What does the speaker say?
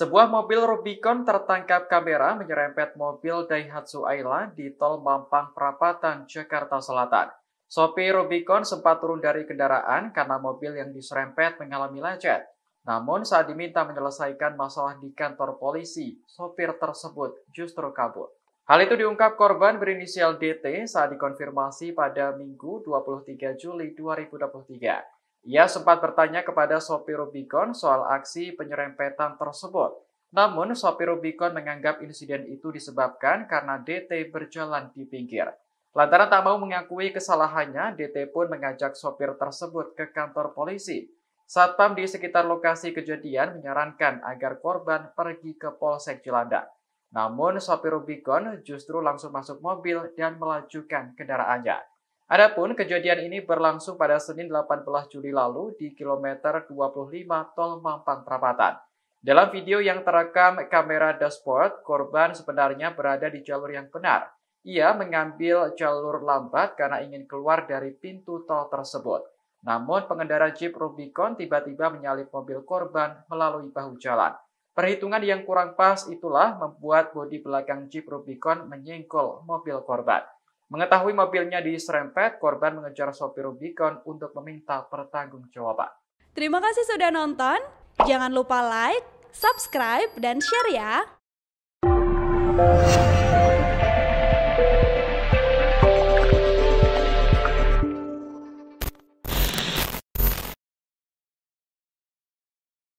Sebuah mobil Rubicon tertangkap kamera menyerempet mobil Daihatsu Ayla di tol Mampang Prapatan, Jakarta Selatan. Sopi Rubicon sempat turun dari kendaraan karena mobil yang diserempet mengalami lecet. Namun saat diminta menyelesaikan masalah di kantor polisi, sopir tersebut justru kabur. Hal itu diungkap korban berinisial DT saat dikonfirmasi pada Minggu 23 Juli 2023. Ia sempat bertanya kepada sopir Rubicon soal aksi penyerempetan tersebut. Namun, sopir Rubicon menganggap insiden itu disebabkan karena DT berjalan di pinggir. Lantaran tak mau mengakui kesalahannya, DT pun mengajak sopir tersebut ke kantor polisi. Satpam di sekitar lokasi kejadian menyarankan agar korban pergi ke Polsek Cilandak. Namun, sopir Rubicon justru langsung masuk mobil dan melajukan kendaraannya. Adapun kejadian ini berlangsung pada Senin 18 Juli lalu di kilometer 25 Tol Mampang Prapatan. Dalam video yang terekam kamera dashboard, korban sebenarnya berada di jalur yang benar. Ia mengambil jalur lambat karena ingin keluar dari pintu tol tersebut. Namun pengendara Jeep Rubicon tiba-tiba menyalip mobil korban melalui bahu jalan. Perhitungan yang kurang pas itulah membuat bodi belakang Jeep Rubicon menyingkul mobil korban. Mengetahui mobilnya diserempet, korban mengejar sopir Rubicon untuk meminta pertanggungjawaban. Terima kasih sudah nonton. Jangan lupa like, subscribe, dan share ya.